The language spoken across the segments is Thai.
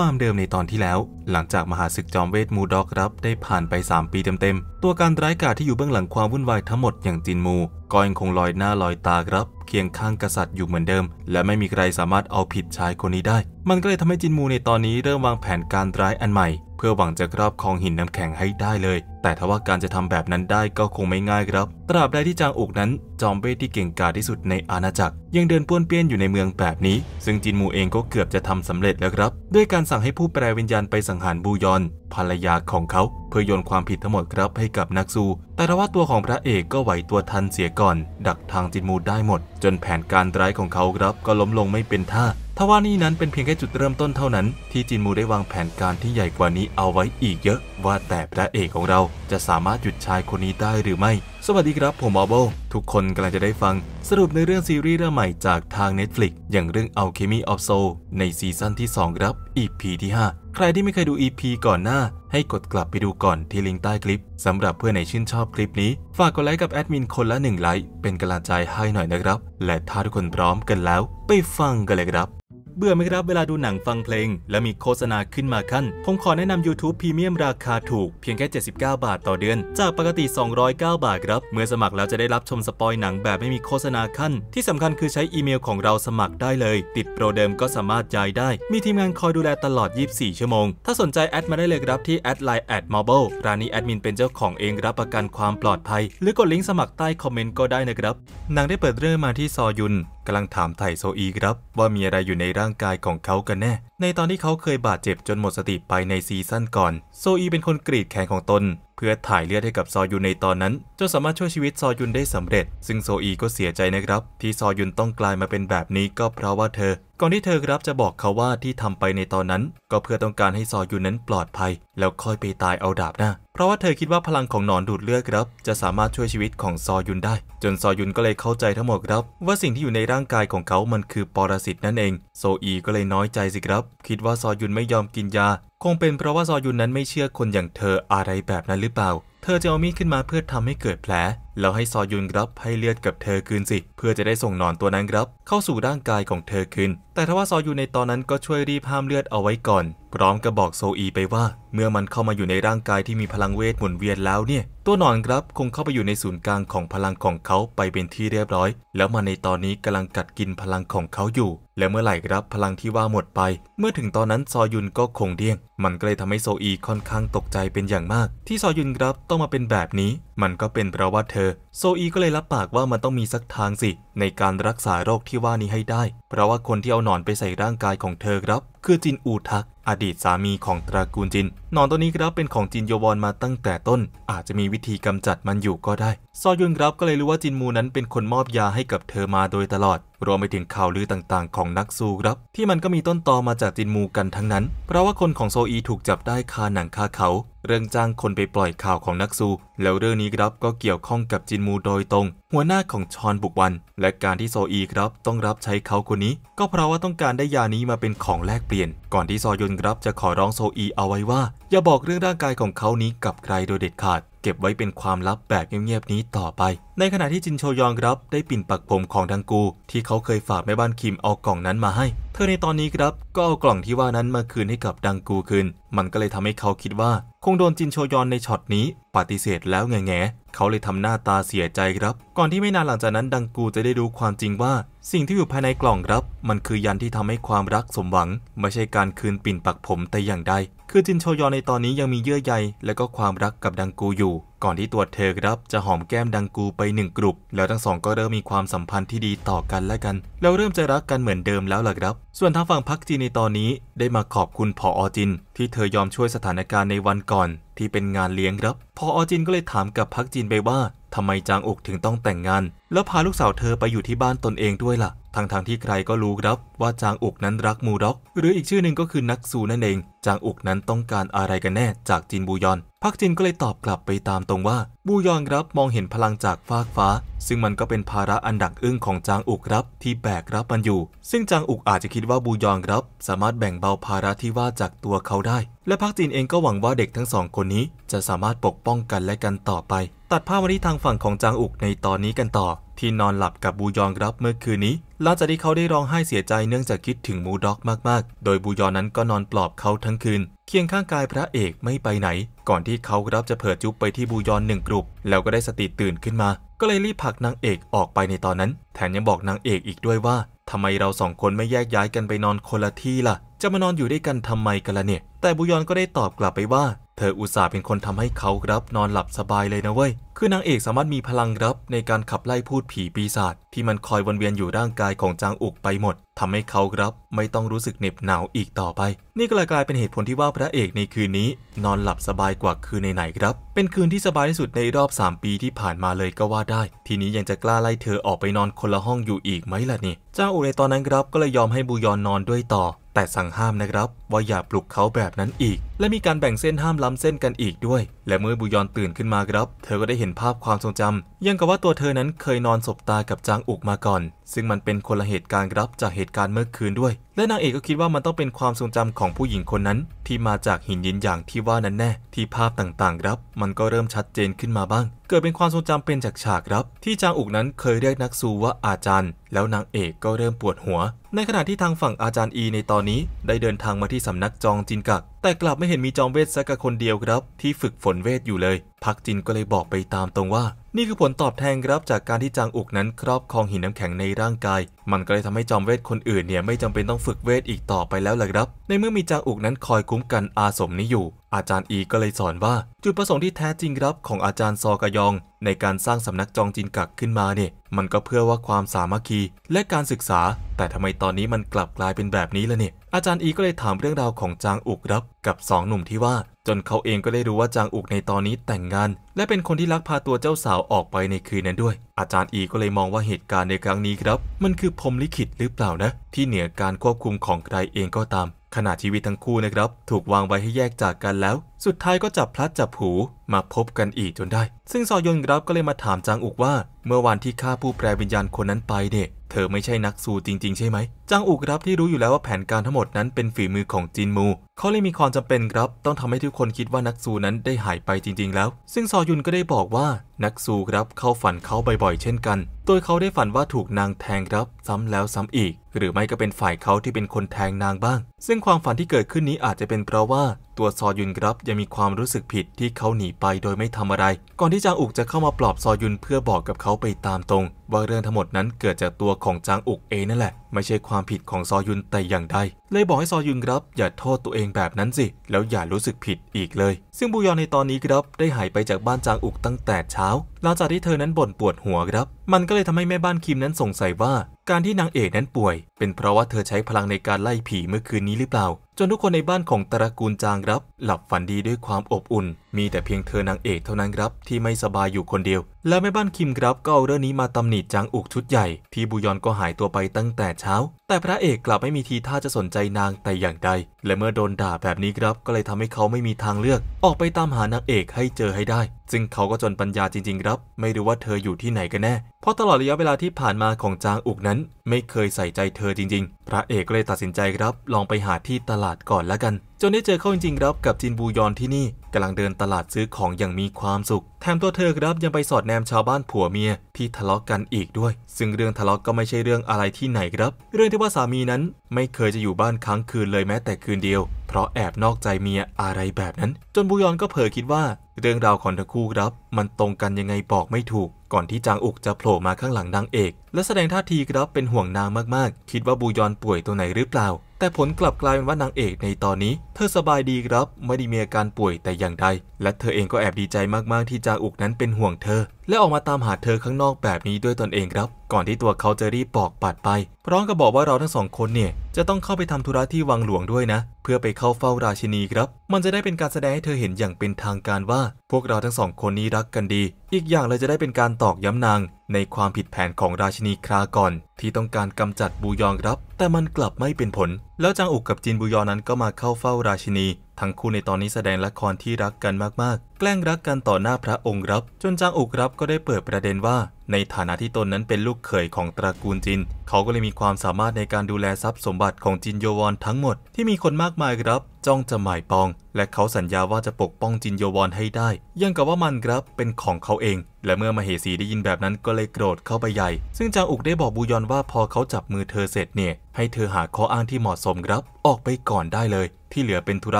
ความเดิมในตอนที่แล้ว หลังจากมหาศึกจอมเวทมูด็อกรับได้ผ่านไป 3 ปีเต็มๆตัวการร้ายกาจที่อยู่เบื้องหลังความวุ่นวายทั้งหมดอย่างจินมูก็ยังคงลอยหน้าลอยตาครับเคียงข้างกษัตริย์อยู่เหมือนเดิม และไม่มีใครสามารถเอาผิดชายคนนี้ได้ มันก็เลยทำให้จินมูในตอนนี้เริ่มวางแผนการร้ายอันใหม่ เพื่อหวังจะครอบครองหินน้ำแข็งให้ได้เลย แต่ทว่าการจะทำแบบนั้นได้ก็คงไม่ง่ายครับ ตราบใดที่จางอุกนั้น จอมเบ้ที่เก่งกาจที่สุดในอาณาจักร ยังเดินป้วนเปี้ยนอยู่ในเมืองแบบนี้ ซึ่งจินมูเองก็เกือบจะทำสำเร็จแล้วครับ ด้วยการสั่งให้ผู้แปลวิญญาณไปสังหารบูยอนภรรยาของเขา เพื่อโยนความผิดทั้งหมดครับให้กับนักสู้แต่ว่าตัวของพระเอกก็ไหวตัวทันเสียก่่อนดักทางจินมูดได้หมด จนแผนการร้ายของเขาครับก็ล้มลงไม่เป็นท่า ทว่านี่นั้นเป็นเพียงแค่จุดเริ่มต้นเท่านั้น ที่จินมูได้วางแผนการที่ใหญ่กว่านี้เอาไว้อีกเยอะว่า แต่พระเอกของเราจะสามารถหยุดชายคนนี้ได้หรือไม่ สวัสดีครับผมออเบทุกคนกำลังจะได้ฟัง สรุปในเรื่องซีรีส์เรื่องใหม่จากทาง Netflix อย่างเรื่อง Alchemy of Soul ในซีซั่นที่2ครับ EP ที่ 5ใครที่ไม่เคยดู EP ก่อนหน้า ให้กดกลับไปดูก่อนที่ลิงก์ใต้คลิปสำหรับเพื่อนในชื่นชอบคลิปนี้ ฝากกดไลค์กับแอดมินคนละหนึ่งไลค์ เป็นกำลังใจให้หน่อยนะครับ และถ้าทุกคนพร้อมกันแล้ว ไปฟังกันเลยครับเบื่อไหมครับเวลาดูหนังฟังเพลง และมีโฆษณาขึ้นมาขั้นผมขอแนะนำ YouTube Premium ราคาถูก เพียงแค่ 79 บาทต่อเดือน จากปกติ 209 บาทครับ เมื่อสมัครแล้วจะได้รับชมสปอยหนังแบบไม่มีโฆษณาขั้น ที่สำคัญคือใช้อีเมลของเราสมัครได้เลย ติดโปรเดิมก็สามารถย้ายได้ มีทีมงานคอยดูแลตลอด 24 ชั่วโมงถ้าสนใจแอดมาได้เลยครับที่แอดไลน์แอดมอเบิลร้านนี้แอดมินเป็นเจ้าของเองรับประกันความปลอดภัย หรือกดลิงก์สมัครใต้คอมเมนต์ก็ได้นะครับหนังได้เปิดเรื่องมาที่ซอยุนกำลังถามไถ่โซอีครับ ว่ามีอะไรอยู่ในร่างกายของเขากันแน่ในตอนที่เขาเคยบาดเจ็บจนหมดสติไปในซีซั่นก่อนโซอีเป็นคนกรีดแขนของตน เพื่อถ่ายเลือดให้กับซอยุนในตอนนั้นจนสามารถช่วยชีวิตซอยุนได้สำเร็จ ซึ่งโซอีก็เสียใจนะครับ ที่ซอยุนต้องกลายมาเป็นแบบนี้ก็เพราะว่าเธอ ก่อนที่เธอครับจะบอกเขาว่าที่ทำไปในตอนนั้น ก็เพื่อต้องการให้ซอยุนนั้นปลอดภัยแล้วค่อยไปตายเอาดาบหน้าเพราะว่าเธอคิดว่าพลังของหนอนดูดเลือดครับ จะสามารถช่วยชีวิตของซอยุนได้ จนซอยุนก็เลยเข้าใจทั้งหมดครับ ว่าสิ่งที่อยู่ในร่างกายของเขา มันคือปรสิตนั่นเองโซอีก็เลยน้อยใจสิครับ คิดว่าซอยุนไม่ยอมกินยา คงเป็นเพราะว่าซอยุนนั้นไม่เชื่อคนอย่างเธออะไรแบบนั้นหรือเปล่า เธอจะเอามีดขึ้นมาเพื่อทำให้เกิดแผลแล้วให้ซอยุนครับให้เลือดกับเธอคืนสิ เพื่อจะได้ส่งนอนตัวนั้นครับ เข้าสู่ร่างกายของเธอคืน แต่ทว่าซอยุนในตอนนั้นก็ช่วยรีบห้ามเลือดเอาไว้ก่อน พร้อมกับบอกโซอีไปว่า เมื่อมันเข้ามาอยู่ในร่างกายที่มีพลังเวทหมุนเวียนแล้วเนี่ย ตัวนอนครับคงเข้าไปอยู่ในศูนย์กลางของพลังของเขาไปเป็นที่เรียบร้อย แล้วมันในตอนนี้กำลังกัดกินพลังของเขาอยู่ และเมื่อไหร่ครับพลังที่ว่าหมดไป เมื่อถึงตอนนั้นซอยุนก็คงเดี้ยงมันก็เลยทำให้โซอีค่อนข้างตกใจเป็นอย่างมาก ที่ซอยุนครับต้องมาเป็นแบบนี้มันก็เป็นเพราะว่าเธอโซอีก็เลยรับปากว่ามันต้องมีสักทางสิ ในการรักษาโรคที่ว่านี้ให้ได้ เพราะว่าคนที่เอาหนอนไปใส่ร่างกายของเธอครับ คือจินอูทักอดีตสามีของตระกูลจินหนอนตัวนี้ครับเป็นของจินโยวอนมาตั้งแต่ต้นอาจจะมีวิธีกำจัดมันอยู่ก็ได้ ซอยุนครับก็เลยรู้ว่าจินมูนั้นเป็นคนมอบยาให้กับเธอมาโดยตลอด รวมไปถึงข่าวลือต่างๆ ของนักสู้ครับ ที่มันก็มีต้นตอมาจากจินมูกันทั้งนั้นเพราะว่าคนของโซอีถูกจับได้คาหนังคาเขา เรื่องจ้างคนไปปล่อยข่าวของนักสู้แล้วเรื่องนี้ครับก็เกี่ยวข้องกับจินมูโดยตรง หัวหน้าของชอนบุกวัน และการที่โซอีครับต้องรับใช้เขาคนนี้ ก็เพราะว่าต้องการได้ยานี้มาเป็นของแลกเปลี่ยน ก่อนที่ซอยุนครับจะขอร้องโซอีเอาไว้ว่า อย่าบอกเรื่องร่างกายของเขานี้กับใครโดยเด็ดขาดเก็บไว้เป็นความลับแบบเงียบๆนี้ต่อไป ในขณะที่จินโชยองครับได้ปิ่นปักผมของดังกู ที่เขาเคยฝากแม่บ้านคิมเอากล่องนั้นมาให้ เธอในตอนนี้ครับ ก็เอากล่องที่ว่านั้นมาคืนให้กับดังกูคืน มันก็เลยทำให้เขาคิดว่า คงโดนจินโชยอนในช็อตนี้ ปฏิเสธแล้วแง่แงเขาเลยทำหน้าตาเสียใจครับ ก่อนที่ไม่นานหลังจากนั้น ดังกูจะได้รู้ความจริงว่า สิ่งที่อยู่ภายในกล่องครับ มันคือยันที่ทำให้ความรักสมหวังไม่ใช่การคืนปิ่นปักผมแต่อย่างใดคือจินโชยอนในตอนนี้ยังมีเยื่อใยและก็ความรักกับดังกูอยู่ ก่อนที่ตัวเธอครับจะหอมแก้มดังกูไปหนึ่งกลุ่มแล้วทั้งสองก็เริ่มมีความสัมพันธ์ที่ดีต่อกันและกันแล้วเริ่มจะรักกันเหมือนเดิมแล้วล่ะครับ ส่วนทางฝั่งพักจีนในตอนนี้ ได้มาขอบคุณพออจิน ที่เธอยอมช่วยสถานการณ์ในวันก่อนที่เป็นงานเลี้ยงครับพออจินก็เลยถามกับพักจีนไปว่าทำไมจางอกถึงต้องแต่งงาน แล้วพาลูกสาวเธอไปอยู่ที่บ้านตนเองด้วยล่ะทางทางที่ใครก็รู้ครับว่าจางอุกนั้นรักมูร็อก หรืออีกชื่อหนึ่งก็คือนักซูนั่นเองจางอุกนั้นต้องการอะไรกันแน่จากจินบูยอนพักจินก็เลยตอบกลับไปตามตรงว่า บูยอนครับมองเห็นพลังจากฟากฟ้า ซึ่งมันก็เป็นภาระอันดักอึ้งของจางอุกครับ ที่แบกรับมันอยู่ซึ่งจางอุกอาจจะคิดว่าบูยอนครับ สามารถแบ่งเบาภาระที่ว่าจากตัวเขาได้ และพักจินเองก็หวังว่าเด็กทั้งสอง คนนี้ จะสามารถปกป้องกันและกันต่อไป ตัดภาพมาที่ทางฝั่งของจางอุกในตอนนี้กันต่อ ที่นอนหลับกับบูยองรับเมื่อคืนนี้หลังจากที่เขาได้ร้องไห้เสียใจเนื่องจากคิดถึงมูด็อกมากๆ โดยบูยอนนั้นก็นอนปลอบเขาทั้งคืน เคียงข้างกายพระเอกไม่ไปไหน ก่อนที่เขารับจะเผิดจุ๊บไปที่บูยอนหนึ่งกลุ่มแล้วก็ได้สติตื่นขึ้นมาก็เลยรีบผลักนางเอกออกไปในตอนนั้น แถมยังบอกนางเอกอีกด้วยว่าทำไมเราสองคนไม่แยกย้ายกันไปนอนคนละที่ล่ะ จะมานอนอยู่ด้วยกันทำไมกันล่ะเนี่ยแต่บุยอนก็ได้ตอบกลับไปว่า เธออุตส่าห์เป็นคนทำให้เขารับนอนหลับสบายเลยนะเว้ยคือนางเอกสามารถมีพลังรับ ในการขับไล่พูดผีปีศาจที่มันคอยวนเวียนอยู่ร่างกายของจางอุกไปหมด ทำให้เขารับ ไม่ต้องรู้สึกเหน็บหนาวอีกต่อไป นี่ก็เลยกลายเป็นเหตุผลที่ว่าพระเอกในคืนนี้นอนหลับสบายกว่าคืนไหนๆครับ เป็นคืนที่สบายที่สุดในรอบ 3 ปีที่ผ่านมาเลยก็ว่าได้ ทีนี้ยังจะกล้าไล่เธอออกไปนอนคนละห้องอยู่อีกไหมล่ะนี่จางอุกในตอนนั้นครับ ก็เลยยอมให้บูยอนนอนด้วยต่อ แต่สั่งห้ามนะครับว่าอย่าปลุกเขาแบบนั้นอีก และมีการแบ่งเส้นห้ามล้ำเส้นกันอีกด้วย และเมื่อบุยอนตื่นขึ้นมาครับ เธอก็ได้เห็นห็นภาพความทรงจำ ยังกับว่าตัวเธอนั้นเคยนอนสบตากับจางอุกมาก่อน ซึ่งมันเป็นคนละเหตุการณ์รับจากเหตุการณ์เมื่อคืนด้วย และนางเอกก็คิดว่ามันต้องเป็นความทรงจำของผู้หญิงคนนั้น ที่มาจากหินยินอย่างที่ว่านั้นแน่ที่ภาพต่างๆ รับ มันก็เริ่มชัดเจนขึ้นมาบ้างเกิดเป็นความทรงจำเป็นจากฉากรับ ที่จางอุกนั้นเคยเรียกนักซูว่าอาจารย์ แล้วนางเอกก็เริ่มปวดหัว ในขณะที่ทางฝั่งอาจารย์อีในตอนนี้ได้เดินทางมาที่สำนักจองจินกักแต่กลับไม่เห็นมีจอมเวทสักคนเดียวครับ ที่ฝึกฝนเวทอยู่เลย พักจินก็เลยบอกไปตามตรงว่านี่คือผลตอบแทนครับจากการที่จางอุกนั้นครอบครองหินน้ำแข็งในร่างกาย มันก็เลยทำให้จอมเวทคนอื่นเนี่ยไม่จำเป็นต้องฝึกเวทอีกต่อไปแล้วแหละครับ ในเมื่อมีจางอุกนั้นคอยคุ้มกันอาสมนี้อยู่ อาจารย์อีก็เลยสอนว่าจุดประสงค์ที่แท้จริงครับของอาจารย์ซอกยองในการสร้างสำนักจองจินกักขึ้นมาเนี่ย มันก็เพื่อว่าความสามัคคีและการศึกษา แต่ทำไมตอนนี้มันกลับกลายเป็นแบบนี้ล่ะเนี่ย อาจารย์อีก็เลยถามเรื่องราวของจางอุกรับกับสองหนุ่มที่ว่า จนเขาเองก็ได้รู้ว่าจางอุกในตอนนี้แต่งงานและเป็นคนที่ลักพาตัวเจ้าสาวออกไปในคืนนั้นด้วย อาจารย์อีก็เลยมองว่าเหตุการณ์ในครั้งนี้ครับ มันคือพรมลิขิตหรือเปล่านะ ที่เหนือการควบคุมของใครเองก็ตามขณะชีวิตทั้งคู่นะครับ ถูกวางไว้ให้แยกจากกันแล้ว สุดท้ายก็จับพลัดจับผูมาพบกันอีกจนได้ ซึ่งซอยนครับก็เลยมาถามจางอุกว่า เมื่อวันที่ฆ่าผู้แปรวิญญาณคนนั้นไปเนี่ยเธอไม่ใช่นักสู้จริง ๆ ใช่ไหมจงอูครับที่รู้อยู่แล้วว่าแผนการทั้งหมดนั้นเป็นฝีมือของจินมู เขาเลยมีความจำเป็นครับ ต้องทำให้ทุกคนคิดว่านักซูนั้นได้หายไปจริง ๆ แล้ว ซึ่งซอยุนก็ได้บอกว่านักซูครับเข้าฝันเขาบ่อยๆเช่นกันโดยเขาได้ฝันว่าถูกนางแทงครับ ซ้ำแล้วซ้ำอีก หรือไม่ก็เป็นฝ่ายเขาที่เป็นคนแทงนางบ้าง ซึ่งความฝันที่เกิดขึ้นนี้อาจจะเป็นเพราะว่า ตัวซอยุนครับยังมีความรู้สึกผิดที่เขาหนีไปโดยไม่ทำอะไร ก่อนที่จางอุกจะเข้ามาปลอบซอยุนเพื่อบอกกับเขาไปตามตรงว่าเรื่องทั้งหมดนั้นเกิดจากตัวของจางอุกเองนั่นแหละไม่ใช่ความความผิดของซอยุนแต่อย่างใดเลยบอกให้ซอยุนครับ อย่าโทษตัวเองแบบนั้นสิแล้วอย่ารู้สึกผิดอีกเลย ซึ่งบูยอนในตอนนี้ครับได้หายไปจากบ้านจางอุกตั้งแต่เช้าหลังจากที่เธอนั้นบ่นปวดหัวครับ มันก็เลยทำให้แม่บ้านคิมนั้นสงสัยว่าการที่นางเอกนั้นป่วย เป็นเพราะว่าเธอใช้พลังในการไล่ผีเมื่อคืนนี้หรือเปล่าจนทุกคนในบ้านของตระกูลจางครับ หลับฝันดีด้วยความอบอุ่น มีแต่เพียงเธอนางเอกเท่านั้นครับ ที่ไม่สบายอยู่คนเดียว และแม่บ้านคิมครับก็เอาเรื่องนี้มาตำหนิจางอุกชุดใหญ่ ที่บุยอนก็หายตัวไปตั้งแต่เช้า แต่พระเอกกลับไม่มีทีท่าจะสนใจนางแต่อย่างใดและเมื่อโดนด่าแบบนี้ครับก็เลยทำให้เขาไม่มีทางเลือก ออกไปตามหานางเอกให้เจอให้ได้ซึ่งเขาก็จนปัญญาจริงๆครับ ไม่รู้ว่าเธออยู่ที่ไหนกันแน่ เพราะตลอดระยะเวลาที่ผ่านมาของจางอุกนั้น ไม่เคยใส่ใจเธอจริง ๆ พระเอกเลยตัดสินใจครับลองไปหาที่ตลาดก่อนละกันจนได้เจอเขาจริงๆครับกับจินบูยอนที่นี่กำลังเดินตลาดซื้อของอย่างมีความสุขแถมตัวเธอครับยังไปสอดแนมชาวบ้านผัวเมียที่ทะเลาะกกันอีกด้วย ซึ่งเรื่องทะเลาะกก็ไม่ใช่เรื่องอะไรที่ไหนครับเรื่องที่ว่าสามีนั้น ไม่เคยจะอยู่บ้านค้างคืนเลยแม้แต่คืนเดียว เพราะแอบนอกใจเมียอะไรแบบนั้น จนบูยอนก็เผลอคิดว่า เรื่องราวของทั้งคู่ครับ มันตรงกันยังไงบอกไม่ถูก ก่อนที่จางอุกจะโผล่มาข้างหลังนางเอก และแสดงท่าทีครับเป็นห่วงนางมากๆคิดว่าบูยอนป่วยตัวไหนหรือเปล่าแต่ผลกลับกลายเป็นว่านางเอกในตอนนี้ เธอสบายดีครับ ไม่ได้มีอาการป่วยแต่อย่างใดและเธอเองก็แอบดีใจมาก ๆ ที่จาอุกนั้นเป็นห่วงเธอ และออกมาตามหาเธอข้างนอกแบบนี้ด้วยตนเองครับ ก่อนที่ตัวเขาจะรีบบอกปัดไปพร้อมกับบอกว่าเราทั้งสองคนเนี่ย จะต้องเข้าไปทำธุระที่วังหลวงด้วยนะ เพื่อไปเข้าเฝ้าราชินีครับ มันจะได้เป็นการแสดงให้เธอเห็นอย่างเป็นทางการว่า พวกเราทั้งสองคนนี้รักกันดี อีกอย่างเราจะได้เป็นการตอกย้ำนาง ในความผิดแผนของราชินีคราก่อน ที่ต้องการกำจัดบูยองครับ แต่มันกลับไม่เป็นผลแล้วจางอุกกับจินบุยอนั้นก็มาเข้าเฝ้าราชินี ทั้งคู่ในตอนนี้แสดงละครที่รักกันมากๆ แกล้งรักกันต่อหน้าพระองค์รับ จนจางอุกรับก็ได้เปิดประเด็นว่าในฐานะที่ตนนั้นเป็นลูกเขยของตระกูลจิน เขาก็เลยมีความสามารถในการดูแลทรัพย์สมบัติของจินโยวอนทั้งหมดที่มีคนมากมายครับจ้องจะหมายปอง และเขาสัญญาว่าจะปกป้องจินโยวอนให้ได้ ยังกับว่ามันครับเป็นของเขาเอง และเมื่อมาเหสีได้ยินแบบนั้นก็เลยโกรธเข้าไปใหญ่ ซึ่งจางอุกได้บอกบูยอนว่าพอเขาจับมือเธอเสร็จเนี่ยให้เธอหาข้ออ้างที่เหมาะสมครับออกไปก่อนได้เลย ที่เหลือเป็นธุร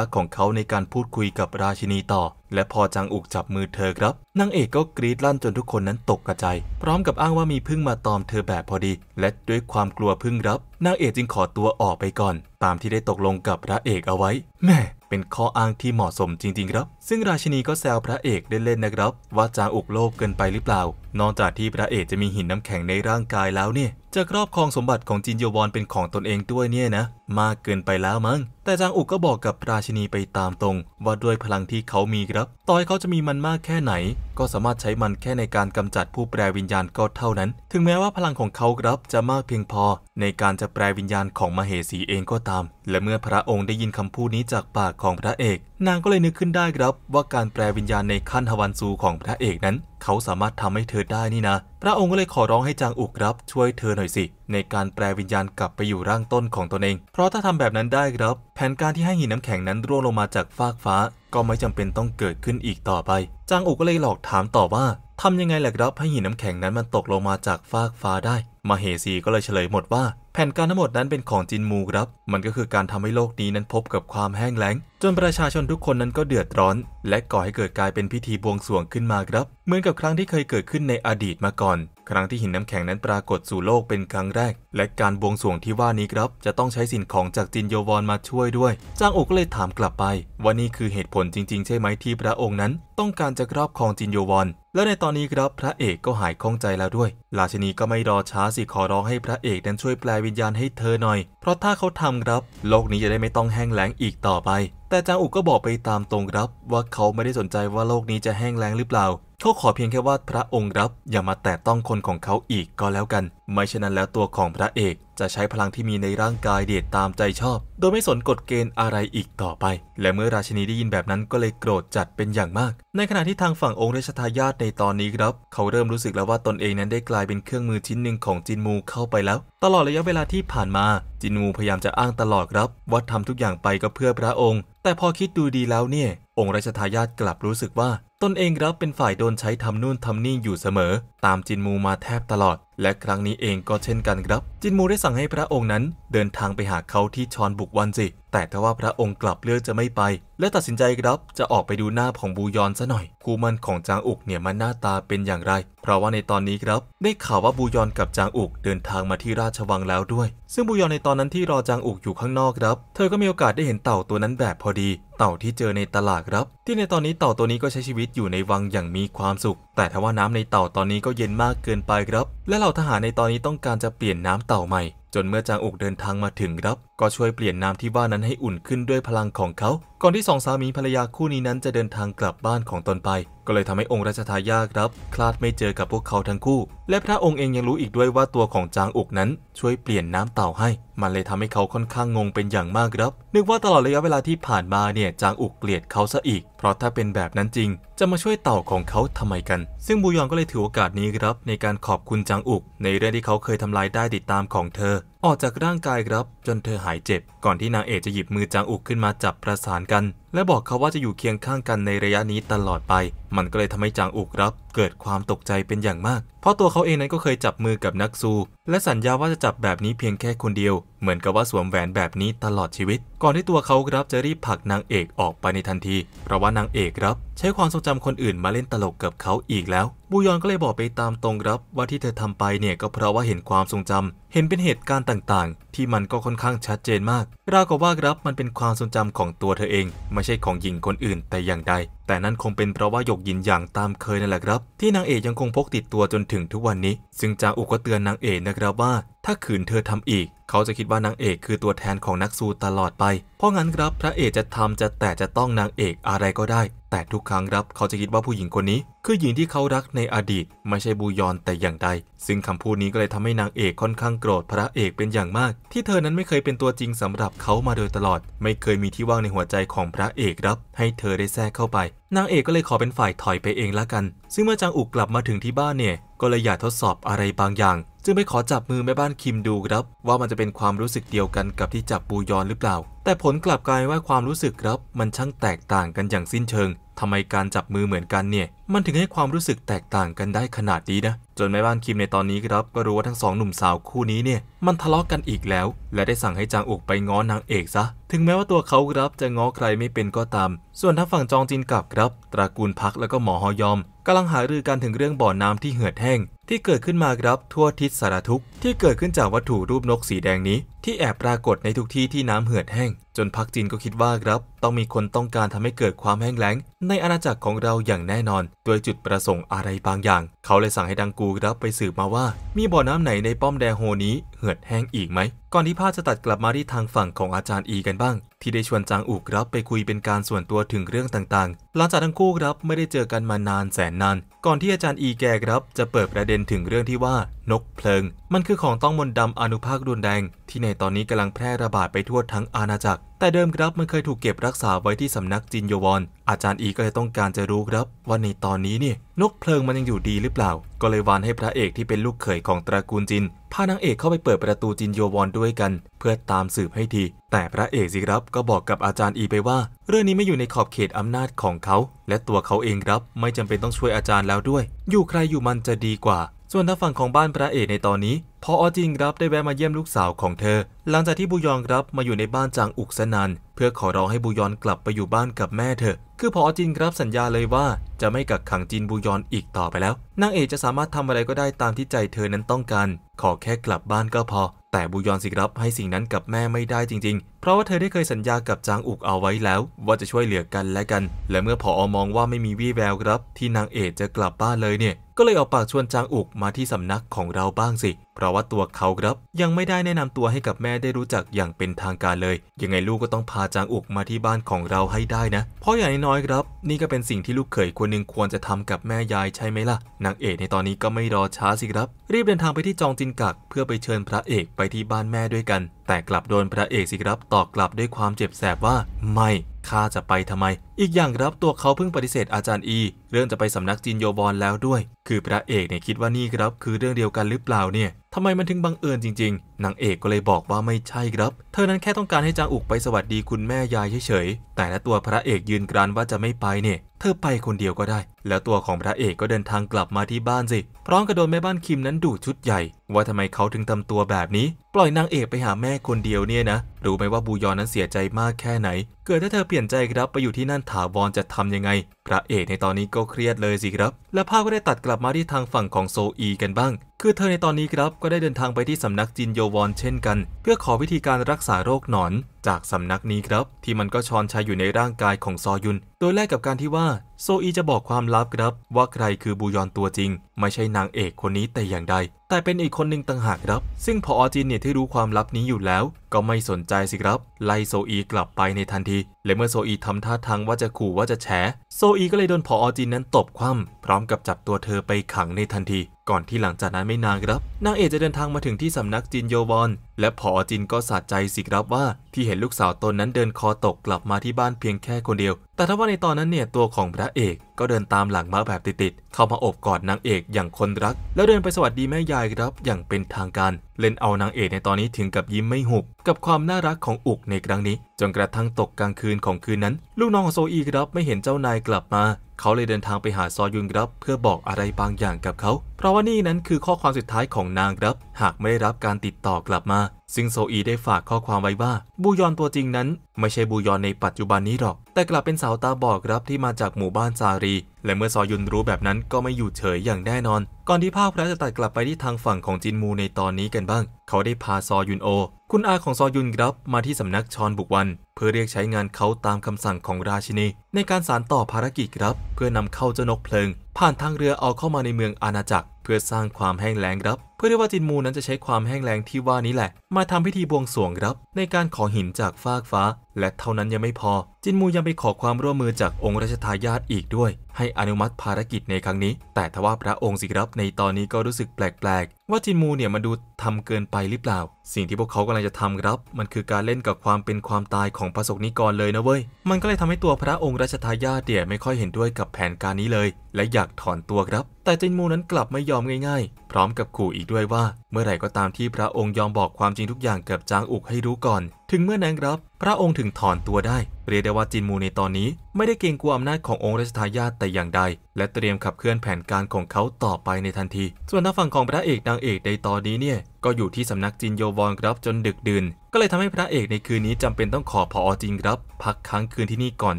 ะของเขาในการพูดคุยกับราชินีต่อ และพอจังอุกจับมือเธอครับนางเอกก็กรีดลั่นจนทุกคนนั้นตกกระจายพร้อมกับอ้างว่ามีพึ่งมาตอมเธอแบบพอดี และด้วยความกลัวพึ่งรับนางเอกจึงขอตัวออกไปก่อน ตามที่ได้ตกลงกับพระเอกเอาไว้แม่เป็นข้ออ้างที่เหมาะสมจริง ๆ ครับ ซึ่งราชินีก็แซวพระเอกเล่นๆนะครับ ว่าจางอุกโลภเกินไปหรือเปล่านอกจากที่พระเอกจะมีหินน้ำแข็งในร่างกายแล้วเนี่ยจะครอบครองสมบัติของจินโยวอนเป็นของตนเองด้วยเนี่ยนะ มากเกินไปแล้วมั้งแต่จางอุกก็บอกกับราชินีไปตามตรงว่าด้วยพลังที่เขามีครับ ต่อยเขาจะมีมันมากแค่ไหนก็สามารถใช้มันแค่ในการกำจัดผู้แปรวิญญาณก็เท่านั้น ถึงแม้ว่าพลังของเขาครับจะมากเพียงพอ ในการจะแปรวิญญาณของมเหสีเองก็ตาม และเมื่อพระองค์ได้ยินคำพูดนี้จากปากของพระเอกนางก็เลยนึกขึ้นได้ครับว่าการแปลวิญญาณในขั้นฮวันซูของพระเอกนั้น เขาสามารถทำให้เธอได้นี่นะ พระองค์ก็เลยขอร้องให้จางอุกครับช่วยเธอหน่อยสิ ในการแปลวิญญาณกลับไปอยู่ร่างต้นของตนเอง เพราะถ้าทำแบบนั้นได้ครับ แผนการที่ให้หินน้ำแข็งนั้นร่วงลงมาจากฟากฟ้า ก็ไม่จำเป็นต้องเกิดขึ้นอีกต่อไปจางอุกก็เลยหลอกถามต่อว่าทำยังไงแหละครับให้หินน้ำแข็งนั้นมันตกลงมาจากฟากฟ้าได้มาเหสีก็เลยเฉลยหมดว่าแผ่นการทั้งหมดนั้นเป็นของจินมูครับ มันก็คือการทำให้โลกนี้นั้นพบกับความแห้งแล้ง จนประชาชนทุกคนนั้นก็เดือดร้อน และก่อให้เกิดกลายเป็นพิธีบวงสรวงขึ้นมาครับ เหมือนกับครั้งที่เคยเกิดขึ้นในอดีตมาก่อนครั้งที่หินน้ำแข็งนั้นปรากฏสู่โลกเป็นครั้งแรก และการบวงสรวงที่ว่านี้ครับ จะต้องใช้สินของจากจินโยวอนมาช่วยด้วยจางอุกก็เลยถามกลับไปว่านี่คือเหตุผลจริงๆ ใช่ไหมที่พระองค์นั้น ต้องการจะครอบครองจินโยวอนและในตอนนี้ครับพระเอกก็หายคล่องใจแล้วด้วย ราชนีก็ไม่รอช้าสิขอร้องให้พระเอกนั้นช่วยแปลวิญญาณให้เธอหน่อย เพราะถ้าเขาทำครับ โลกนี้จะได้ไม่ต้องแห้งแล้งอีกต่อไป แต่จางอุกก็บอกไปตามตรงครับว่าเขาไม่ได้สนใจว่าโลกนี้จะแห้งแล้งหรือเปล่าเขาขอเพียงแค่ว่าพระองค์รับอย่ามาแตะต้องคนของเขาอีกก็แล้วกัน ไม่เช่นนั้นแล้วตัวของพระเอกจะใช้พลังที่มีในร่างกายเดดตามใจชอบ โดยไม่สนกฎเกณฑ์อะไรอีกต่อไป และเมื่อราชินีได้ยินแบบนั้นก็เลยโกรธจัดเป็นอย่างมาก ในขณะที่ทางฝั่งองค์ราชทายาทในตอนนี้ครับ เขาเริ่มรู้สึกแล้วว่าตนเองนั้นได้กลายเป็นเครื่องมือชิ้นหนึ่งของจินมูเข้าไปแล้ว ตลอดระยะเวลาที่ผ่านมา จินมูพยายามจะอ้างตลอดครับว่าทำทุกอย่างไปก็เพื่อพระองค์ แต่พอคิดดูดีแล้วเนี่ย องค์ราชทายาทกลับรู้สึกว่าตนเองรับเป็นฝ่ายโดนใช้ทำนู่นทำนี่อยู่เสมอ ตามจินมูมาแทบตลอดและครั้งนี้เองก็เช่นกันครับ จินมูได้สั่งให้พระองค์นั้น เดินทางไปหาเขาที่ชอนบุกวันจิ แต่ทว่าพระองค์กลับเลือกจะไม่ไป และตัดสินใจครับ จะออกไปดูหน้าของบูยอนซะหน่อย คู่มันของจางอุกเนี่ยมันหน้าตาเป็นอย่างไร เพราะว่าในตอนนี้ครับ ได้ข่าวว่า บูยอนกับจางอุกเดินทางมาที่ราชวังแล้วด้วย ซึ่งบูยอนในตอนนั้นที่รอจางอุกอยู่ข้างนอกครับ เธอก็มีโอกาสได้เห็นเต่าตัวนั้นแบบพอดี เต่าที่เจอในตลาดครับ ที่ในตอนนี้เต่าตัวนี้ก็ใช้ชีวิตอยู่ในวังอย่างมีความสุข แต่ทว่าน้ำในเต่าตอนนี้ก็เย็นมากเกินไปครับ และเหล่าทหารในตอนนี้ต้องการจะเปลี่ยนน้ำเต่าใหม่ จนเมื่อจางอุกเดินทางมาถึงครับก็ช่วยเปลี่ยนน้ำที่ว่านั้นให้อุ่นขึ้นด้วยพลังของเขา ก่อนที่สองสามีภรรยาคู่นี้นั้นจะเดินทางกลับบ้านของตนไป ก็เลยทำให้องค์ราชทายาทครับ คลาดไม่เจอกับพวกเขาทั้งคู่ และพระองค์เองยังรู้อีกด้วยว่าตัวของจางอกนั้น ช่วยเปลี่ยนน้ำเต่าให้ มันเลยทำให้เขาค่อนข้างงงเป็นอย่างมากครับ นึกว่าตลอดระยะเวลาที่ผ่านมาเนี่ย จางอกเกลียดเขาซะอีก เพราะถ้าเป็นแบบนั้นจริง จะมาช่วยเต่าของเขาทำไมกัน ซึ่งบูยองก็เลยถือโอกาสนี้ครับ ในการขอบคุณจางอกในเรื่องที่เขาเคยทำลายได้ติดตามของเธอออกจากร่างกายครับจนเธอหายเจ็บก่อนที่นางเอกจะหยิบมือจางอุกขึ้นมาจับประสานกัน และบอกเขาว่าจะอยู่เคียงข้างกันในระยะนี้ตลอดไป มันก็เลยทำให้จางอุกครับเกิดความตกใจเป็นอย่างมาก เพราะตัวเขาเองนั้นก็เคยจับมือกับนักซูและสัญญาว่าจะจับแบบนี้เพียงแค่คนเดียว เหมือนกับว่าสวมแหวนแบบนี้ตลอดชีวิต ก่อนที่ตัวเขาครับจะรีบผลักนางเอกออกไปในทันทีเพราะว่านางเอกครับ ใช้ความทรงจำคนอื่นมาเล่นตลกกับเขาอีกแล้วูยอนก็เลยบอกไปตามตรงครับว่าที่เธอทำไปเนี่ย ก็เพราะว่าเห็นความทรงจำ เห็นเป็นเหตุการณ์ต่างที่มันก็ค่อนข้างชัดเจนมาก ราวกับว่าครับมันเป็นความทรงจำของตัวเธอเอง ไม่ใช่ของหญิงคนอื่นแต่อย่างใด แต่นั้นคงเป็นเพราะว่าหยกยินอย่างตามเคยนั่นแหละครับ ที่นางเอกยังคงพกติดตัวจนถึงทุกวันนี้ ซึ่งจาอุก็เตือนนางเอกนะครับว่า ถ้าขืนเธอทำอีก เขาจะคิดว่านางเอก คือตัวแทนของนักสู้ตลอดไป เพราะงั้นครับพระเอกจะทำจะแต่จะต้องนางเอกอะไรก็ได้ แต่ทุกครั้งครับ เขาจะคิดว่าผู้หญิงคนนี้ คือหญิงที่เขารักในอดีต ไม่ใช่บูยอน แต่อย่างใด ซึ่งคำพูดนี้ก็เลยทำให้นางเอกค่อนข้างโกรธพระเอกเป็นอย่างมากที่เธอนั้นไม่เคยเป็นตัวจริงสำหรับเขามาโดยตลอด ไม่เคยมีที่ว่างในหัวใจของพระเอกรับ ให้เธอได้แทรกเข้าไปนางเอกก็เลยขอเป็นฝ่ายถอยไปเองละกัน ซึ่งเมื่อจางอุกกลับมาถึงที่บ้านเนี่ยก็เลยอยากทดสอบอะไรบางอย่างจึงไปขอจับมือแม่บ้านคิมดูครับ ว่ามันจะเป็นความรู้สึกเดียวกันกับที่จับปูยอนหรือเปล่า แต่ผลกลับกลายว่าความรู้สึกครับ มันช่างแตกต่างกันอย่างสิ้นเชิงทำไมการจับมือเหมือนกันเนี่ย มันถึงให้ความรู้สึกแตกต่างกันได้ขนาดนี้นะ จนแม่บ้านคิมในตอนนี้ครับ ก็รู้ว่าทั้งสองหนุ่มสาวคู่นี้เนี่ย มันทะเลาะกกันอีกแล้ว และได้สั่งให้จางอุกไปง้อนางเอกซะ ถึงแม้ว่าตัวเขาครับจะง้อใครไม่เป็นก็ตาม ส่วนทั้งฝั่งจองจินกับครับ ตระกูลพักแล้วก็หมอฮอยอมกำลังหารือกันถึงเรื่องบ่อน้ำที่เหือดแห้ง ที่เกิดขึ้นมาครับทั่วทิศสารทุกที่เกิดขึ้นจากวัตถุรูปนกสีแดงนี้ ที่แอบปรากฏในทุกที่ที่น้ำเหือดแห้ง จนพักจีนก็คิดว่าครับ ต้องมีคนต้องการทำให้เกิดความแห้งแล้ง ในอาณาจักรของเราอย่างแน่นอน ด้วยจุดประสงค์อะไรบางอย่าง เขาเลยสั่งให้ดังกูครับไปสืบมาว่า มีบ่อน้ำไหนในป้อมแดโฮนี้หือดแห้งอีกไหมก่อนที่ภาพจะตัดกลับมาที่ทางฝั่งของอาจารย์อีกันบ้าง ที่ได้ชวนจางอูกรับไปคุยเป็นการส่วนตัวถึงเรื่องต่าง ๆ หลังจากทั้งคู่รับไม่ได้เจอกันมานานแสนนานก่อนที่อาจารย์อีแกรับจะเปิดประเด็นถึงเรื่องที่ว่านกเพลิง มันคือของต้องมนต์ดำอนุภาครุนแดง ที่ในตอนนี้กำลังแพร่ระบาดไปทั่วทั้งอาณาจักร แต่เดิมครับมันเคยถูกเก็บรักษาไว้ที่สำนักจินโยวอนอาจารย์อีก็เลยต้องการจะรู้ครับว่าในตอนนี้เนี่ยนกเพลิงมันยังอยู่ดีหรือเปล่า ก็เลยวานให้พระเอกที่เป็นลูกเขยของตระกูลจินพานางเอกเข้าไปเปิดประตูจินโยวอนด้วยกัน เพื่อตามสืบให้ที แต่พระเอกสิครับก็บอกกับอาจารย์อีไปว่า เรื่องนี้ไม่อยู่ในขอบเขตอำนาจของเขา และตัวเขาเองครับ ไม่จำเป็นต้องช่วยอาจารย์แล้วด้วย อยู่ใครอยู่มันจะดีกว่าส่วนทางฝั่งของบ้านพระเอกในตอนนี้พออจิงรับได้แวะมาเยี่ยมลูกสาวของเธอ หลังจากที่บุยองรับมาอยู่ในบ้านจางอุกสนันเพื่อขอร้องให้บุยอนกลับไปอยู่บ้านกับแม่เธอคือพออจินรับสัญญาเลยว่า จะไม่กักขังจินบุยอนอีกต่อไปแล้วนางเอกจะสามารถทำอะไรก็ได้ตามที่ใจเธอนั้นต้องการขอแค่กลับบ้านก็พอแต่บุยอนสิครับให้สิ่งนั้นกับแม่ไม่ได้จริงๆ เพราะว่าเธอได้เคยสัญญากับจางอุกเอาไว้แล้ว ว่าจะช่วยเหลือกันและกัน และเมื่อผอมองว่าไม่มีวี่แววครับ ที่นางเอกจะกลับบ้านเลยเนี่ย ก็เลยเอาปากชวนจางอุกมาที่สำนักของเราบ้างสิ เพราะว่าตัวเขาครับยังไม่ได้แนะนำตัวให้กับแม่ได้รู้จักอย่างเป็นทางการเลย ยังไงลูกก็ต้องพาจางอุกมาที่บ้านของเราให้ได้นะ เพราะอย่างน้อยครับ นี่ก็เป็นสิ่งที่ลูกเขยคนหนึ่งควรจะทำกับแม่ยายใช่ไหมล่ะ นางเอกในตอนนี้ก็ไม่รอช้าสิครับรีบเดินทางไปที่จองจินกัก เพื่อไปเชิญพระเอกไปไปที่บ้านแม่ด้วยกัน แต่กลับโดนพระเอกสิครับตอบกลับด้วยความเจ็บแสบว่าไม่ข้าจะไปทำไมอีกอย่างรับตัวเขาเพิ่งปฏิเสธอาจารย์อี เรื่องจะไปสำนักจินโยบอลแล้วด้วย คือพระเอกเนี่ยคิดว่านี่ครับ คือเรื่องเดียวกันหรือเปล่าเนี่ยทำไมมันถึงบังเอิญจริงๆ นางเอกก็เลยบอกว่าไม่ใช่ครับ เธอนั้นแค่ต้องการให้จางอุกไปสวัสดีคุณแม่ยายเฉยๆ แต่ละตัวพระเอกยืนกรานว่าจะไม่ไปเนี่ยเธอไปคนเดียวก็ได้ แล้วตัวของพระเอกก็เดินทางกลับมาที่บ้านสิพร้อมกับโดนแม่บ้านคิมนั้นดูชุดใหญ่ ว่าทำไมเขาถึงทำตัวแบบนี้ ปล่อยนางเอกไปหาแม่คนเดียวเนี่ยนะรู้ไหมว่าบูยอนนั้นเสียใจมากแค่ไหน เกิดถ้าเธอเปลี่ยนใจครับไปอยู่ที่นั่นถาวรจะทํำยังไง พระเอกในตอนนี้ก็เครียดเลยสิครับ และภาพก็ได้ตัดกลับมาที่ทางฝั่งของโซอีกันบ้างคือเธอในตอนนี้ครับก็ได้เดินทางไปที่สำนักจินโยวอนเช่นกัน เพื่อขอวิธีการรักษาโรคหนอนจากสำนักนี้ครับ ที่มันก็ชอนชัยอยู่ในร่างกายของซอยุนโดยแลกกับการที่ว่าโซอีจะบอกความลับครับ ว่าใครคือบูยอนตัวจริง ไม่ใช่นางเอกคนนี้แต่อย่างใดแต่เป็นอีกคนหนึ่งต่างหากครับ ซึ่งพออจินเนี่ยที่รู้ความลับนี้อยู่แล้ว ก็ไม่สนใจสิครับ ไล่โซอีกลับไปในทันที และเมื่อโซอีทำท่าทางว่าจะขู่ว่าจะแฉโซอีก็เลยโดนพออจินนั้นตบคว่ำพร้อมกับจับตัวเธอไปขังในทันทีก่อนที่หลังจากนั้นไม่นานครับนางเอกจะเดินทางมาถึงที่สำนักจินโยวอนและผอจินก็สะใจสิครับว่าที่เห็นลูกสาวตนนั้นเดินคอตกกลับมาที่บ้านเพียงแค่คนเดียว แต่ถ้าว่าในตอนนั้นเนี่ยตัวของพระเอกก็เดินตามหลังมาแบบติดๆเข้ามาอบกอดนางเอกอย่างคนรัก แล้วเดินไปสวัสดีแม่ยายครับอย่างเป็นทางการ เล่นเอานางเอกในตอนนี้ถึงกับยิ้มไม่หุบกับความน่ารักของอุกในครั้งนี้จนกระทั่งตกกลางคืนของคืนนั้น ลูกน้ององโซอีครับไม่เห็นเจ้านายกลับมาเขาเลยเดินทางไปหาซอยุนครับเพื่อบอกอะไรบางอย่างกับเขา เพราะว่านี่นั้นคือข้อความสุดท้ายของนางครับ หากไม่ได้รับการติดต่อกลับมาซึ่งโซอีได้ฝากข้อความไว้ว่าบูยอนตัวจริงนั้นไม่ใช่บูยอนในปัจจุบันนี้หรอก แต่กลับเป็นสาวตาบอดครับที่มาจากหมู่บ้านซารี และเมื่อซอยุนรู้แบบนั้นก็ไม่อยู่เฉยอย่างแน่นอน ก่อนที่ภาพพระจะตัดกลับไปที่ทางฝั่งของจินมูในตอนนี้กันบ้าง เขาได้พาซอยุนโอ คุณอาของซอยุนครับมาที่สำนักชอนบุกวัน เพื่อเรียกใช้งานเขาตามคำสั่งของราชินีในการสานต่อภารกิจครับ เพื่อนำเข้าเจ้านกเพลิงผ่านทางเรือเอาเข้ามาในเมืองอาณาจักรเพื่อสร้างความแห้งแล้งครับเพื่อที่ว่าจินมูนั้นจะใช้ความแห้งแล้งที่ว่านี้แหละ มาทำพิธีบวงสรวงรับในการขอหินจากฟากฟ้า และเท่านั้นยังไม่พอจินมูยังไปขอความร่วมมือจากองค์ราชทายาทอีกด้วย ให้อนุมัติภารกิจในครั้งนี้ แต่ทว่าพระองค์สิครับในตอนนี้ก็รู้สึกแปลกๆว่าจินมูเนี่ยมาดูทำเกินไปหรือเปล่าสิ่งที่พวกเขากำลังจะทำครับ มันคือการเล่นกับความเป็นความตายของประสบนิกรเลยนะเว้ยมันก็เลยทำให้ตัวพระองค์ราชทายาทเดี่ยไม่ค่อยเห็นด้วยกับแผนการนี้เลย และอยากถอนตัวครับ แต่จินมูนั้นกลับไม่ยอมง่ายๆพร้อมกับขู่อีกีกด้วยว่าเมื่อไหร่ก็ตามที่พระองค์ยอมบอกความจริงทุกอย่างกับจางอุกให้รู้ก่อน ถึงเมื่อนั้นครับ พระองค์ถึงถอนตัวได้เรียกได้ว่าจินมูในตอนนี้ไม่ได้เกรงกลัวอำนาจขององค์รัชทายาทแต่อย่างใดและเตรียมขับเคลื่อนแผนการของเขาต่อไปในทันที ส่วนทางฝั่งของพระเอกนางเอกในตอนนี้เนี่ยก็อยู่ที่สำนักจินโยวอนครับจนดึกดื่นก็เลยทำให้พระเอกในคืนนี้จำเป็นต้องขอพออจินครับ พักค้างคืนที่นี่ก่อน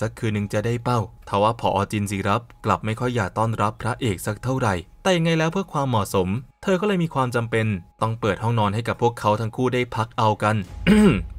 สักคืนหนึ่งจะได้เป้าทว่าพออจินสิครับ กลับไม่ค่อยอยากต้อนรับพระเอกสักเท่าไหร่ แต่ยังไงแล้วเพื่อความเหมาะสมเธอก็เลยมีความจำเป็นต้องเปิดห้องนอนให้กับพวกเขาทั้งคู่ได้พักเอากัน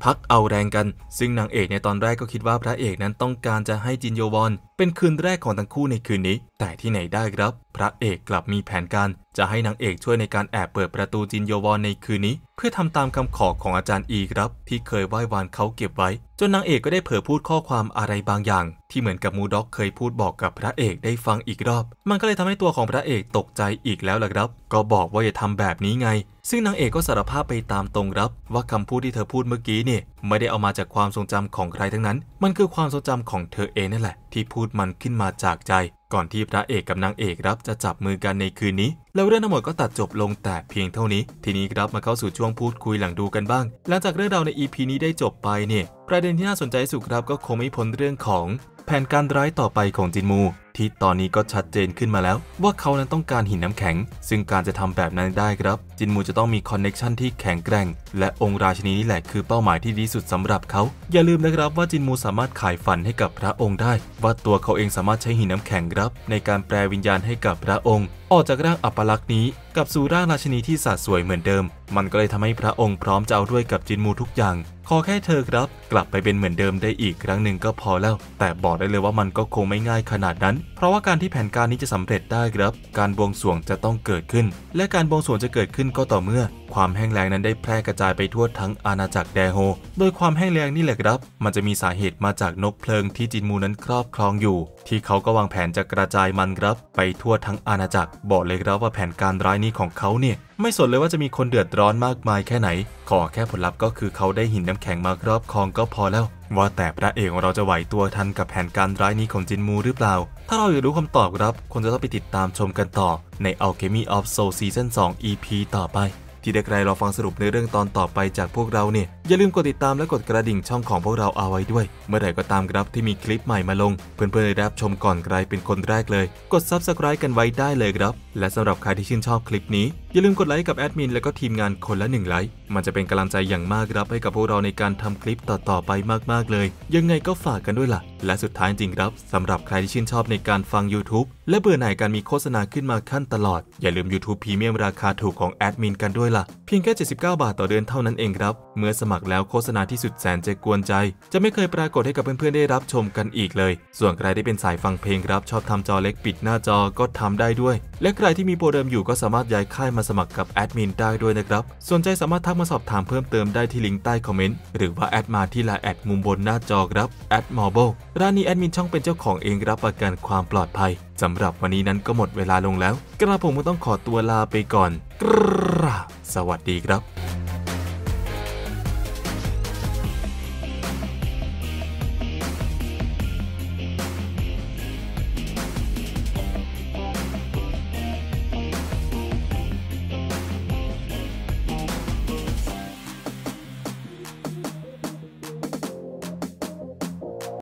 พักเอาแรงกัน ซึ่งนางเอกในตอนแรกก็คิดว่าพระเอกนั้นต้องการจะให้จินโยวอนเป็นคืนแรกของทั้งคู่ในคืนนี้ แต่ที่ไหนได้ครับ พระเอกกลับมีแผนการ จะให้นางเอกช่วยในการแอบเปิดประตูจินโยวอนในคืนนี้ เพื่อทำตามคำขอของอาจารย์อีครับ ที่เคยไหว้วานเขาเก็บไว้ จนนางเอกก็ได้เผยพูดข้อความอะไรบางอย่าง ที่เหมือนกับมูด็อกเคยพูดบอกกับพระเอกได้ฟังอีกรอบ มันก็เลยทำให้ตัวของพระเอกตกใจอีกแล้วล่ะครับ ก็บอกว่าอย่าทำแบบนี้ไง ซึ่งนางเอกก็สารภาพไปตามตรงรับ ว่าคำพูดที่เธอพูดเมื่อกี้เนี่ยไม่ได้เอามาจากความทรงจำของใครทั้งนั้น มันคือความทรงจำของเธอเองนั่นแหละ ที่พูดมันขึ้นมาจากใจ ก่อนที่พระเอกกับนางเอกรับจะจับมือกันในคืนนี้ แล้วเรื่องทั้งหมดก็ตัดจบลงแต่เพียงเท่านี้ ทีนี้ครับมาเข้าสู่ช่วงพูดคุยหลังดูกันบ้าง หลังจากเรื่องราวใน EP นี้ได้จบไปเนี่ยประเด็นที่น่าสนใจสุดครับก็คงไม่พ้นเรื่องของแผนการร้ายต่อไปของจินมู ที่ตอนนี้ก็ชัดเจนขึ้นมาแล้วว่าเขานั้นต้องการหินน้ำแข็ง ซึ่งการจะทำแบบนั้นได้ครับ จินมูจะต้องมีคอนเน็ชันที่แข็งแกร่งและองค์ราชนีนี่แหละคือเป้าหมายที่ดีสุดสำหรับเขา อย่าลืมนะครับว่าจินมูสามารถขายฝันให้กับพระองค์ได้ว่าตัวเขาเองสามารถใช้หินน้ำแข็งครับ ในการแปลวิญญาณให้กับพระองค์ ออกจากร่างอัปลักษณ์นี้กับสู่ร่างราชนีที่สดสวยเหมือนเดิม มันก็เลยทำให้พระองค์พร้อมจะเอาด้วยกับจินมูทุกอย่างขอแค่เธอครับ กลับไปเป็นเหมือนเดิมได้อีกครั้งหนึ่งก็พอแล้ว แต่บอกได้เลยว่ามันก็คงไม่ง่ายขนาดนั้น เพราะว่าการที่แผนการนี้จะสำเร็จได้ครับ การบวงสรวงจะต้องเกิดขึ้น และการบวงสรวงจะเกิดขึ้นก็ต่อเมื่อ ความแห้งแล้งนั้นได้แพร่กระจายไปทั่วทั้งอาณาจักรแดโฮโดยความแห้งแล้งนี่แหละครับ มันจะมีสาเหตุมาจากนกเพลิงที่จินมูนั้นครอบครองอยู่ ที่เขาก็วางแผนจะกระจายมันครับไปทั่วทั้งอาณาจักรบอกเลยครับว่าแผนการร้ายนี้ของเขาเนี่ยไม่สนเลยว่าจะมีคนเดือดร้อนมากมายแค่ไหน ขอแค่ผลลัพธ์ก็คือเขาได้หินน้ำแข็งมาครอบคองก็พอแล้ว ว่าแต่พระเอกของเราจะไหวตัวทันกับแผนการร้ายนี้ของจินมูหรือเปล่า ถ้าเราอยากรู้คำตอบครับคนจะต้องไปติดตามชมกันต่อ ใน Alchemy of Soul Season 2 EP ต่อไป ที่ได้ใครรอฟังสรุปในเรื่องตอนต่อไปจากพวกเราเนี่ยอย่าลืมกดติดตามและกดกระดิ่งช่องของพวกเราเอาไว้ด้วย เมื่อไหร่ก็ตามครับที่มีคลิปใหม่มาลง เพื่อนๆได้รับชมก่อนใครเป็นคนแรกเลย กดซับสไคร b e กันไว้ได้เลยครับและสำหรับใครที่ชื่นชอบคลิปนี้ อย่าลืมกดไลค์กับแอดมินและก็ทีมงานคนละหนึ่งไลค์ มันจะเป็นกำลังใจอย่างมากครับให้กับพวกเราในการทำคลิปต่อๆไปมากๆเลย ยังไงก็ฝากกันด้วยละ่ะ และสุดท้ายจริงครับสำหรับใครที่ชื่นชอบในการฟัง YouTube และเบื่อหน่ายการมีโฆษณาขึ้นมาขั้นตลอด อย่าลืม YouTube พรีเมียมราคาถูกของแอดมินกันด้วยละ่ะเพียงแค่79บาทต่อเดือนเท่านั้นเองครับ เมื่อสมัครแล้วโฆษณาที่สุดแสนจะกวนใจ จะไม่เคยปรากฏให้กับเพื่อนๆได้รับชมกันอีกเลย ส่วนใครที่เป็นสายฟังเพลงครับชอบทำจอเล็กปิดหน้าจอก็ทำได้ด้วยและใครที่มีโปรเดิมอยู่ก็สามารถย้ายค่ายมาสมัครกับแอดมินได้ด้วยนะครับ สนใจสามารถทักมาสอบถามเพิ่มเติมได้ที่ลิงก์ใต้คอมเมนต์ หรือว่าแอดมาที่ไลน์แอดมุมบนหน้าจอครับแอดมอลโบร้านนี้แอดมินช่องเป็นเจ้าของเองรับประกันความปลอดภัยสำหรับวันนี้นั้นก็หมดเวลาลงแล้วกระผมก็ต้องขอตัวลาไปก่อนกรสวัสดีครับ